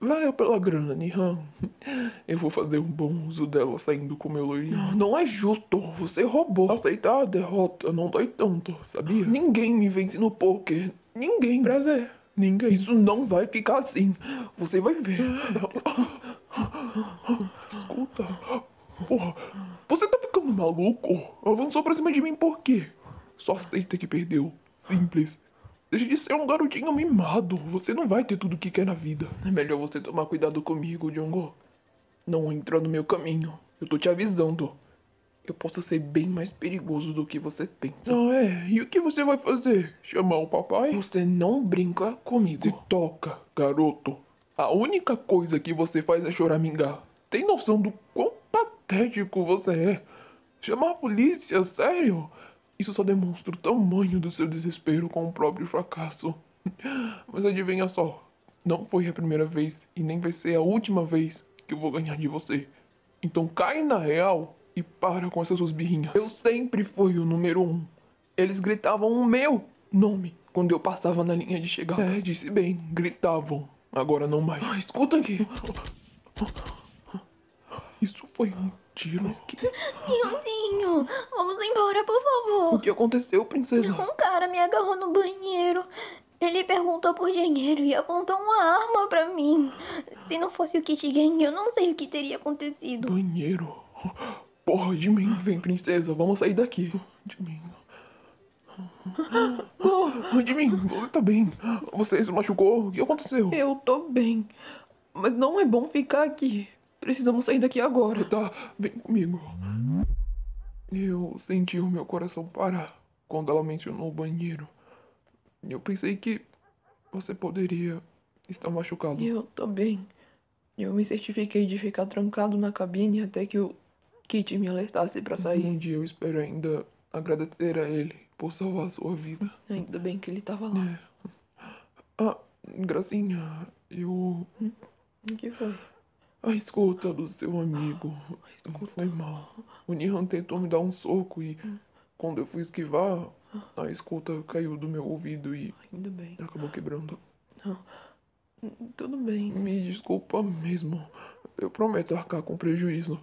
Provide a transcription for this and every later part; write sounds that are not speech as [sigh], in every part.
Valeu pela grana, Nihan. Eu vou fazer um bom uso dela saindo com meu loirinho. Não, não é justo. Você roubou. Aceitar a derrota não dói tanto, sabia? Ninguém me vence no poker. Ninguém. Prazer. Ninguém. Isso não vai ficar assim. Você vai ver. Escuta. Porra, você tá ficando maluco? Avançou pra cima de mim por quê? Só aceita que perdeu. Simples de ser é um garotinho mimado. Você não vai ter tudo o que quer na vida. É melhor você tomar cuidado comigo, Jongo. Não entra no meu caminho. Eu tô te avisando. Eu posso ser bem mais perigoso do que você pensa. Não é? E o que você vai fazer? Chamar o papai? Você não brinca comigo. Se toca, garoto. A única coisa que você faz é choramingar. Tem noção do quão patético você é? Chamar a polícia, sério? Isso só demonstra o tamanho do seu desespero com o próprio fracasso. Mas adivinha só, não foi a primeira vez e nem vai ser a última vez que eu vou ganhar de você. Então cai na real e para com essas suas birrinhas. Eu sempre fui o número um. Eles gritavam o meu nome quando eu passava na linha de chegada. É, disse bem, gritavam. Agora não mais. Ah, escuta aqui. Isso foi um tiro. Mas que aconteceu, princesa? Um cara me agarrou no banheiro. Ele perguntou por dinheiro e apontou uma arma para mim. Se não fosse o Kit Gang, eu não sei o que teria acontecido. Banheiro? Porra, de mim. Vem, princesa, vamos sair daqui. De mim. de mim, você tá bem? Você se machucou? O que aconteceu? Eu tô bem. Mas não é bom ficar aqui. Precisamos sair daqui agora. Tá, vem comigo. Eu senti o meu coração parar quando ela mencionou o banheiro. Eu pensei que você poderia estar machucado. Eu bem. Eu me certifiquei de ficar trancado na cabine até que o Kit me alertasse para sair. Um dia eu espero ainda agradecer a ele por salvar sua vida. Ainda bem que ele tava lá. É. Ah, Gracinha, eu. O que foi? A escuta do seu amigo. Não foi mal. O Nihan tentou me dar um soco e hum. quando eu fui esquivar, a escuta caiu do meu ouvido e. Ainda bem. Acabou quebrando. Tudo bem. Me desculpa mesmo. Eu prometo arcar com prejuízo.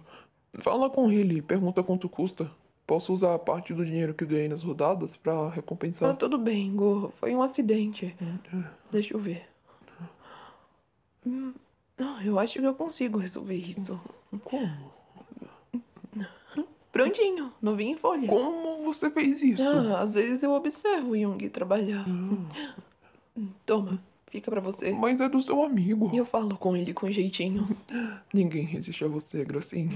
Fala com ele e pergunta quanto custa. Posso usar a parte do dinheiro que ganhei nas rodadas para recompensar? Ah, tudo bem, Gorro. Foi um acidente. Hum. Deixa eu ver. Hum. Não, ah, eu acho que eu consigo resolver isso. Como? Prontinho, novinho em folha. Como você fez isso? Ah, às vezes eu observo o Jung trabalhar. Hum. Toma, fica pra você. Mas é do seu amigo. E eu falo com ele com jeitinho. Ninguém resiste a você, Gracinha.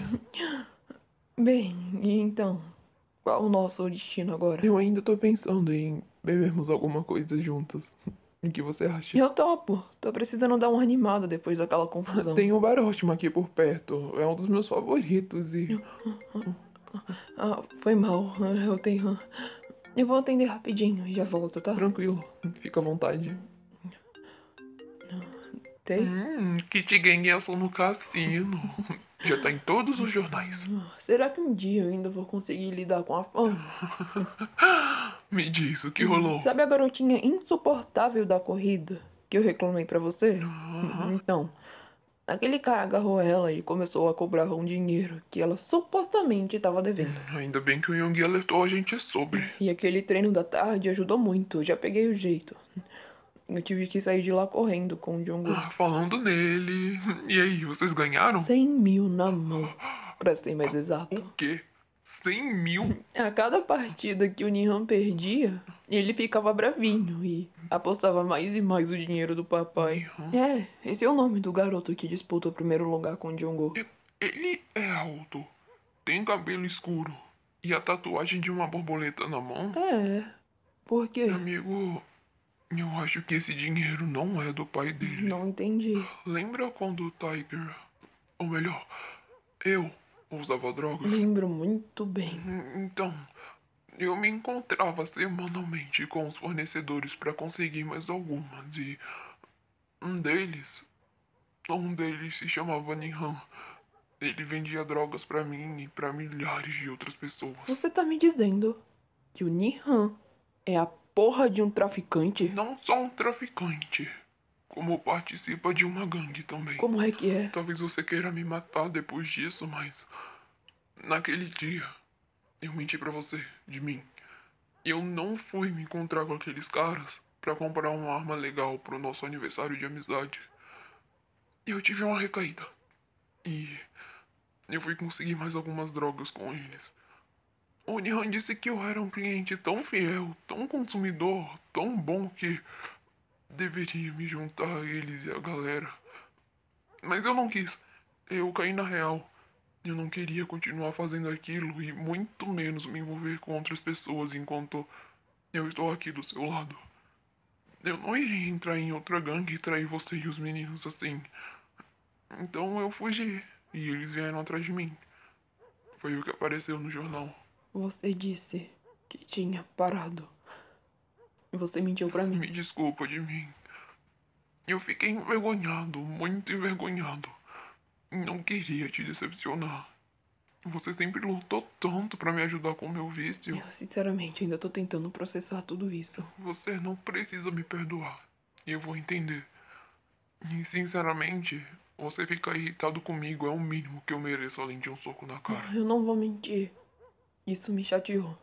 Bem, e então? Qual o nosso destino agora? Eu ainda tô pensando em bebermos alguma coisa juntas. O que você acha? Eu topo. Tô precisando dar uma animada depois daquela confusão. Tem um bar aqui por perto. É um dos meus favoritos e. [laughs] Ah, foi mal. Eu tenho. Eu vou atender rapidinho e já volto, tá? Tranquilo. Fica à vontade. Tem? Hum, Kit Gang e ação no cassino. [laughs] Já tá em todos os jornais. Será que um dia eu ainda vou conseguir lidar com a fama? [laughs] Me diz o que hum, rolou. Sabe a garotinha insuportável da corrida que eu reclamei para você? Uhum. Então, aquele cara agarrou ela e começou a cobrar um dinheiro que ela supostamente estava devendo. Ainda bem que o Young alertou a gente sobre. E aquele treino da tarde ajudou muito, já peguei o jeito. Eu tive que sair de lá correndo com o Jong. Ah, falando nele. E aí, vocês ganharam? 100 mil na mão, pra ser mais ah, exato. O quê? 100 mil. A cada partida que o Nihon perdia, ele ficava bravinho e apostava mais e mais o dinheiro do papai. É, esse é o nome do garoto que disputa o primeiro lugar com o Jungo. Ele é alto, tem cabelo escuro e a tatuagem de uma borboleta na mão. É, por quê? amigo, eu acho que esse dinheiro não é do pai dele. Não entendi. Lembra quando o Tiger, ou melhor, eu usava drogas? Lembro muito bem. Então, eu me encontrava semanalmente com os fornecedores para conseguir mais algumas e um deles, um deles se chamava Nihan. Ele vendia drogas para mim e para milhares de outras pessoas. Você tá me dizendo que o Nihan é a porra de um traficante? Não só um traficante. Como participa de uma gangue também. Como é que é? Talvez você queira me matar depois disso, mas. Naquele dia, eu menti para você, de mim. Eu não fui me encontrar com aqueles caras para comprar uma arma legal pro nosso aniversário de amizade. Eu tive uma recaída. E. Eu fui conseguir mais algumas drogas com eles. O Nihon disse que eu era um cliente tão fiel, tão consumidor, tão bom que Deveria me juntar a eles e a galera. Mas eu não quis. Eu caí na real. Eu não queria continuar fazendo aquilo e muito menos me envolver com outras pessoas enquanto eu estou aqui do seu lado. Eu não iria entrar em outra gangue e trair você e os meninos assim. Então eu fugi e eles vieram atrás de mim. Foi o que apareceu no jornal. Você disse que tinha parado. Você mentiu para mim. Me desculpa de mim. Eu fiquei envergonhado, muito envergonhado. Não queria te decepcionar. Você sempre lutou tanto para me ajudar com o meu vício. Eu sinceramente ainda tô tentando processar tudo isso. Você não precisa me perdoar. Eu vou entender. E sinceramente, você ficar irritado comigo é o mínimo que eu mereço além de um soco na cara. Eu não vou mentir. Isso me chateou.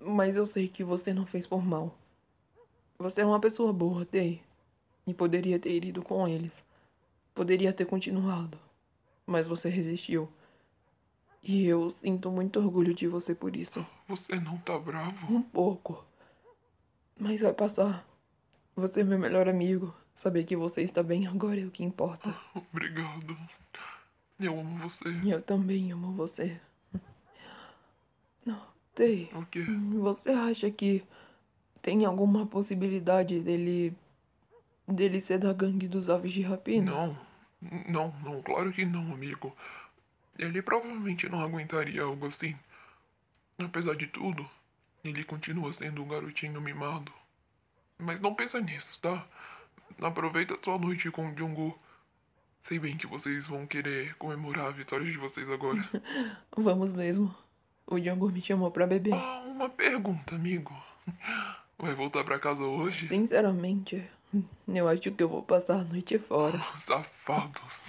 Mas eu sei que você não fez por mal. Você é uma pessoa boa, Tay. E poderia ter ido com eles. Poderia ter continuado. Mas você resistiu. E eu sinto muito orgulho de você por isso. Você não tá bravo? Um pouco. Mas vai passar. Você é meu melhor amigo. Saber que você está bem agora é o que importa. [laughs] Obrigado. Eu amo você. Eu também amo você. Não. O quê? Você acha que tem alguma possibilidade dele. dele ser da gangue dos aves de rapina? Não. Não, não, claro que não, amigo. Ele provavelmente não aguentaria algo assim. Apesar de tudo, ele continua sendo um garotinho mimado. Mas não pensa nisso, tá? Aproveita sua noite com o Jungu. Sei bem que vocês vão querer comemorar a vitória de vocês agora. [laughs] Vamos mesmo. O Django me chamou pra beber. Ah, uma pergunta, amigo. Vai voltar pra casa hoje? Sinceramente, eu acho que eu vou passar a noite fora. Oh, [laughs] safados.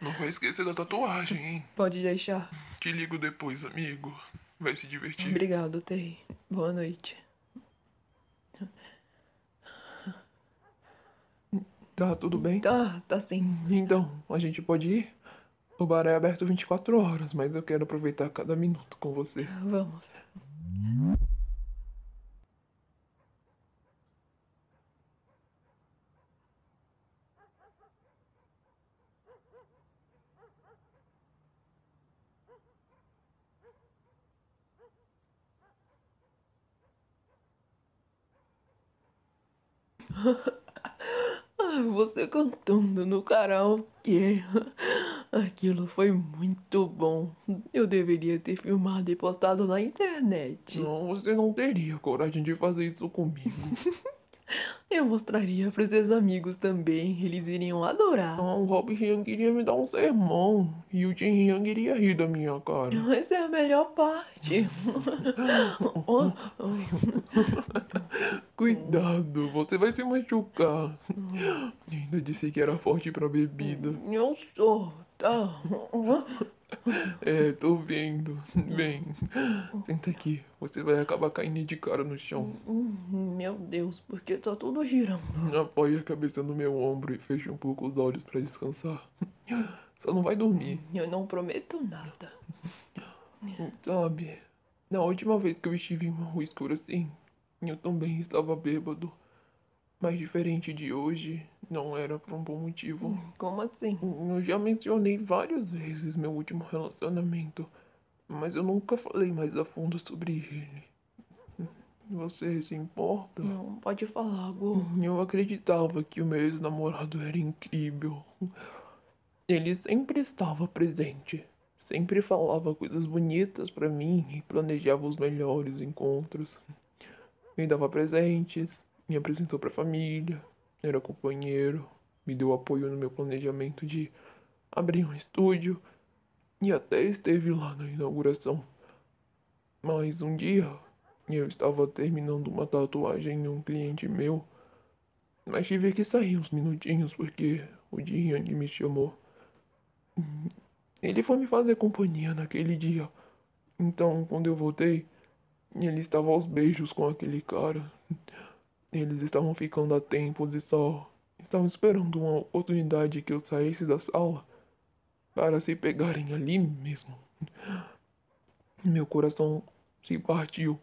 Não vai esquecer da tatuagem, hein? Pode deixar. Te ligo depois, amigo. Vai se divertir. Obrigado, Terry. Boa noite. Tá tudo bem? Tá, tá sim. Então, a gente pode ir? O bar é aberto 24 horas, mas eu quero aproveitar cada minuto com você. Vamos. [laughs] você cantando no karaokê. Aquilo foi muito bom. Eu deveria ter filmado e postado na internet. Não, você não teria coragem de fazer isso comigo. [laughs] Eu mostraria para os seus amigos também, eles iriam adorar. Ah, o Robin Hyang iria me dar um sermão e o Jin Hyang iria rir da minha cara. [laughs] Essa é a melhor parte. Cuidado, você vai se machucar. Ainda disse que era forte para bebida. Eu sou, tá? [laughs] É, tô vendo. Vem, senta aqui. Você vai acabar caindo de cara no chão. Uhum, meu Deus, por que tá tudo girando? Apoie a cabeça no meu ombro e feche um pouco os olhos para descansar. Só não vai dormir. Eu não prometo nada. Sabe, na última vez que eu estive em uma rua escura assim, eu também estava bêbado mais diferente de hoje, não era por um bom motivo. Hum, como assim? Eu já mencionei várias vezes meu último relacionamento, mas eu nunca falei mais a fundo sobre ele. Você se importa? Não, pode falar, Gu. Hum, eu acreditava que o meu ex-namorado era incrível. Ele sempre estava presente, sempre falava coisas bonitas para mim e planejava os melhores encontros. Me dava presentes, me apresentou para a família, era companheiro, me deu apoio no meu planejamento de abrir um estúdio e até esteve lá na inauguração. Mas um dia eu estava terminando uma tatuagem em um cliente meu, mas tive que sair uns minutinhos porque o Diane me chamou. Ele foi me fazer companhia naquele dia. Então, quando eu voltei, ele estava aos beijos com aquele cara. Eles estavam ficando a tempos e só estavam esperando uma oportunidade que eu saísse da sala para se pegarem ali mesmo. Meu coração se partiu.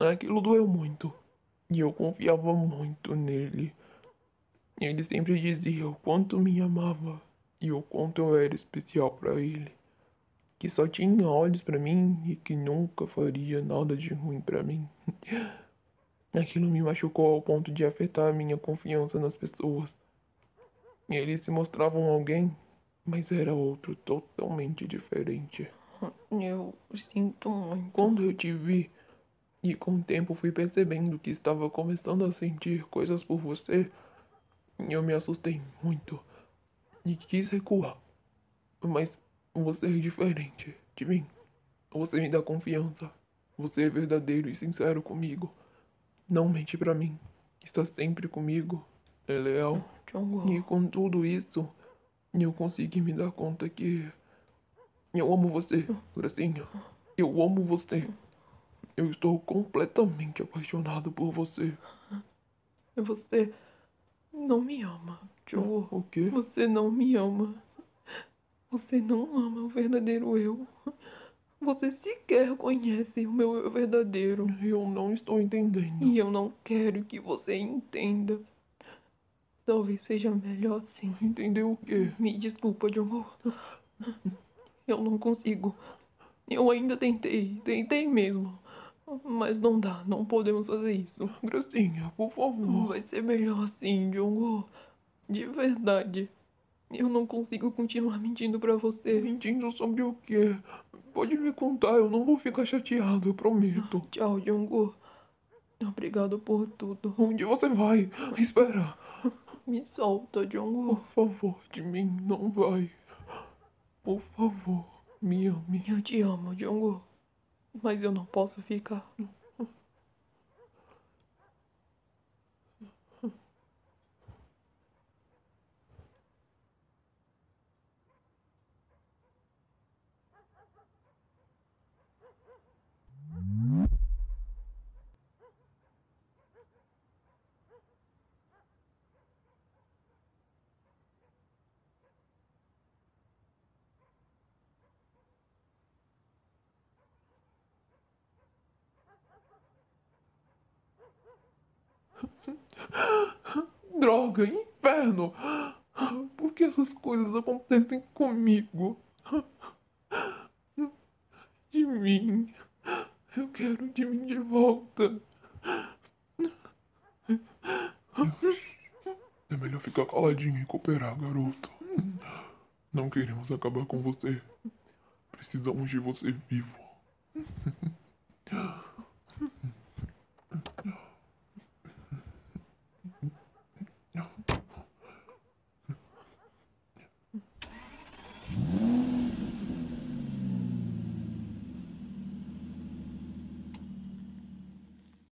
Aquilo doeu muito e eu confiava muito nele. Ele sempre dizia o quanto me amava e o quanto eu era especial para ele, que só tinha olhos para mim e que nunca faria nada de ruim para mim. Aquilo é me machucou ao ponto de afetar a minha confiança nas pessoas. Eles se mostravam alguém, mas era outro totalmente diferente. Eu sinto muito. Quando eu te vi, e com o tempo fui percebendo que estava começando a sentir coisas por você, eu me assustei muito e quis recuar. Mas você é diferente de mim. Você me dá confiança. Você é verdadeiro e sincero comigo não mente para mim. Está sempre comigo, é leal. E com tudo isso, eu consegui me dar conta que eu amo você, Gracinha. Assim, eu amo você. Eu estou completamente apaixonado por você. Você não me ama, Joe. O quê? Você não me ama. Você não ama o verdadeiro eu. Você sequer conhece o meu eu verdadeiro. Eu não estou entendendo. E eu não quero que você entenda. Talvez seja melhor sim. Entendeu o quê? Me desculpa, de amor. Eu não consigo. Eu ainda tentei, tentei mesmo. Mas não dá, não podemos fazer isso. Gracinha, por favor. Vai ser melhor assim, Jungo. De verdade. Eu não consigo continuar mentindo para você. Mentindo sobre o quê? Pode me contar, eu não vou ficar chateado, eu prometo. Ah, tchau, Jungu. Obrigado por tudo. Onde você vai? Espera. Me solta, Jungu. Por favor, de mim, não vai. Por favor, me ame. Eu te amo, Jungu. Mas eu não posso ficar. Droga, inferno! Por que essas coisas acontecem comigo? De mim. Eu quero de mim de volta. É melhor ficar caladinho e cooperar, garoto. Não queremos acabar com você. Precisamos de você vivo.